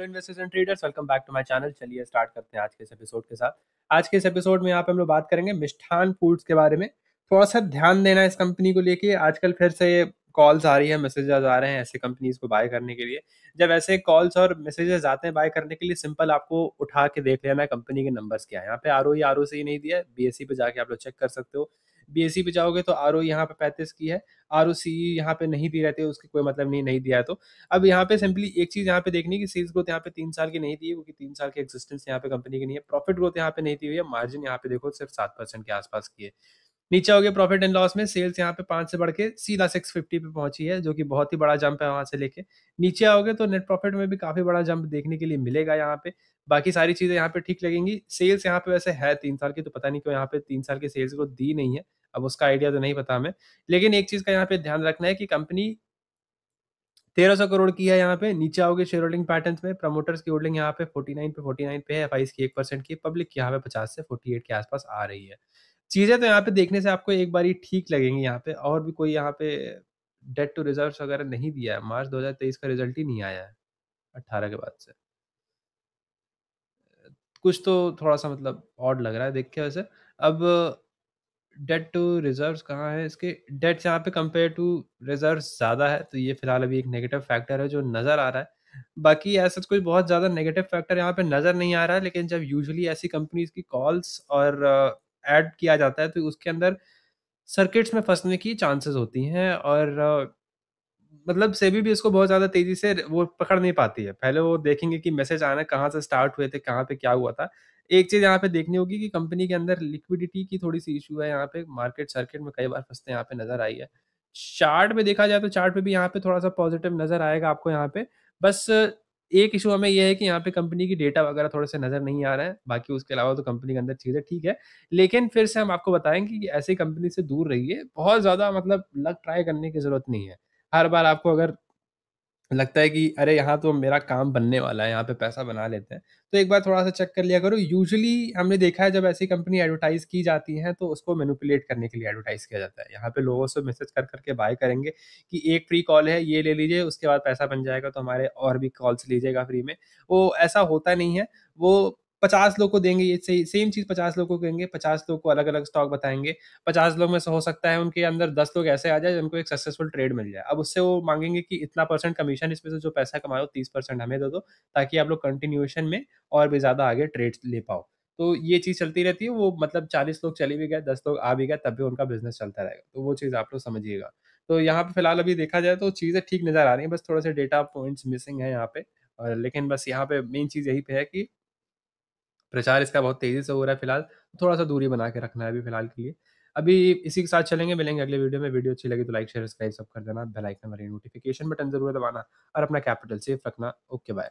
hello investors and traders welcome back to my channel चलिए start करते हैं आज के इस एपिसोड के साथ आज के इस एपिसोड में यहाँ पे हम लोग बात करेंगे मिष्ठान फूड्स के बारे में थोड़ा सा ध्यान देना इस कंपनी को लेके आजकल फिर से कॉल्स आ रही है मैसेजेस आ रहे हैं ऐसे कंपनीज को बाय करने के लिए जब ऐसे कॉल्स और मैसेजेस आते हैं बाय करने के लिए सिंपल आपको उठा के देख लेना है कंपनी के नंबर्स क्या है यहाँ पे आर ओ आर ओ से ही नहीं दिया बी एस सी पे जाके आप लोग चेक कर सकते हो बीएससी पे जाओगे तो आर ओ यहाँ पे पैंतीस की है आर ओ सी यहाँ पे नहीं दी रहती है उसकी कोई मतलब नहीं नहीं दिया है तो अब यहाँ पे सिंपली एक चीज़ यहाँ पे देखनी की सेल्स ग्रोथ यहाँ पे तीन साल की नहीं दी है क्योंकि तीन साल की एक्जिस्टेंस यहाँ पे कंपनी की नहीं है प्रॉफिट ग्रोथ यहाँ पे नहीं दी हुई है मार्जिन यहाँ पे देखो सिर्फ सात परसेंट के आसपास की है नीचे हो गया प्रॉफिट एंड लॉस में सेल्स यहाँ पे पांच से बढ़ के सीधा सिक्स फिफ्टी पे पहुंची है जो कि बहुत ही बड़ा जंप है वहां से लेके नीचे आओगे तो नेट प्रॉफिट में भी काफी बड़ा जंप देखने के लिए मिलेगा यहाँ पे बाकी सारी चीजें यहाँ पे ठीक लगेंगी सेल्स यहाँ पे वैसे है तीन साल की तो पता नहीं क्यों यहाँ पे तीन साल की सेल्स को दी नहीं है अब उसका आइडिया तो नहीं पता हमें लेकिन एक चीज़ का यहाँ पे ध्यान रखना है कि कंपनी तेरह सौ करोड़ की है यहाँ पे नीचे आओगे शेयर होल्डिंग पैटर्न में प्रमोटर्स की होल्डिंग यहाँ पे फोर्टी नाइन पे फोर्टी नाइन पे है एफ की एक परसेंट की पब्लिक की यहाँ पे पचास से फोर्टी एट के आसपास आ रही है चीज़ें तो यहाँ पे देखने से आपको एक बार ही ठीक लगेंगी यहाँ पे और भी कोई यहाँ पे डेट टू रिजर्व वगैरह नहीं दिया है मार्च 2023 का रिजल्ट ही नहीं आया है अट्ठारह के बाद से कुछ तो थोड़ा सा मतलब ऑड लग रहा है देख के वैसे अब डेट टू रिजर्व कहाँ है इसके डेट्स यहाँ पे कंपेयर टू रिजर्व ज़्यादा है तो ये फिलहाल अभी एक नेगेटिव फैक्टर है जो नज़र आ रहा है बाकी ऐसा कोई बहुत ज़्यादा नेगेटिव फैक्टर यहाँ पे नज़र नहीं आ रहा है लेकिन जब यूजुअली ऐसी कंपनीज की कॉल्स और ऐड uh, किया जाता है तो उसके अंदर सर्किट्स में फंसने की चांसेस होती हैं और uh, मतलब सेबी भी इसको बहुत ज़्यादा तेज़ी से वो पकड़ नहीं पाती है पहले वो देखेंगे कि मैसेज आना कहाँ से स्टार्ट हुए थे कहाँ पे क्या हुआ था एक चीज यहाँ पे देखनी होगी कि कंपनी के अंदर लिक्विडिटी की थोड़ी सी इशू है यहाँ पे मार्केट सर्किट में कई बार फंसते यहाँ पे नजर आई है चार्ट में देखा जाए तो चार्ट पे भी यहाँ पे थोड़ा सा पॉजिटिव नजर आएगा आपको यहाँ पे बस एक इशू हमें यह है कि यहाँ पे कंपनी की डेटा वगैरह थोड़े से नजर नहीं आ रहे हैं बाकी उसके अलावा तो कंपनी के अंदर चीजें ठीक है लेकिन फिर से हम आपको बताएंगे कि ऐसी कंपनी से दूर रहिए बहुत ज्यादा मतलब लग ट्राई करने की जरूरत नहीं है हर बार आपको अगर लगता है कि अरे यहाँ तो मेरा काम बनने वाला है यहाँ पे पैसा बना लेते हैं तो एक बार थोड़ा सा चेक कर लिया करो यूजुअली हमने देखा है जब ऐसी कंपनी एडवर्टाइज की जाती है तो उसको मेनुपुलेट करने के लिए एडवर्टाइज किया जाता है यहाँ पे लोगों से मैसेज कर करके बाय करेंगे कि एक फ्री कॉल है ये ले लीजिए उसके बाद पैसा बन जाएगा तो हमारे और भी कॉल्स लीजिएगा फ्री में वो ऐसा होता नहीं है वो पचास लोग को देंगे ये सही सेम चीज़ पचास लोग को देंगे पचास लोग को अलग अलग स्टॉक बताएंगे पचास लोग में से हो सकता है उनके अंदर दस लोग ऐसे आ जाए जिनको एक सक्सेसफुल ट्रेड मिल जाए अब उससे वो मांगेंगे कि इतना परसेंट कमीशन इसमें से जो पैसा कमाओ तीस परसेंट हमें दे दो ताकि आप लोग कंटिन्यूएशन में और भी ज़्यादा आगे ट्रेड ले पाओ तो ये चीज़ चलती रहती है वो मतलब चालीस लोग चले भी गए दस लोग आ भी गए तब भी उनका बिजनेस चलता रहेगा तो वो चीज़ आप लोग समझिएगा तो यहाँ पे फिलहाल अभी देखा जाए तो चीज़ें ठीक नज़र आ रही हैं बस थोड़े से डेटा पॉइंट्स मिसिंग है यहाँ पे और लेकिन बस यहाँ पे मेन चीज़ यही पे है कि प्रचार इसका बहुत तेज़ी से हो रहा है फिलहाल थोड़ा सा दूरी बना के रखना है अभी फिलहाल के लिए अभी इसी के साथ चलेंगे मिलेंगे अगले वीडियो में वीडियो अच्छी लगी तो लाइक शेयर सब्सक्राइब सब कर देना बेल आइकन वाली नोटिफिकेशन बटन जरूर दबाना और अपना कैपिटल सेफ रखना ओके बाय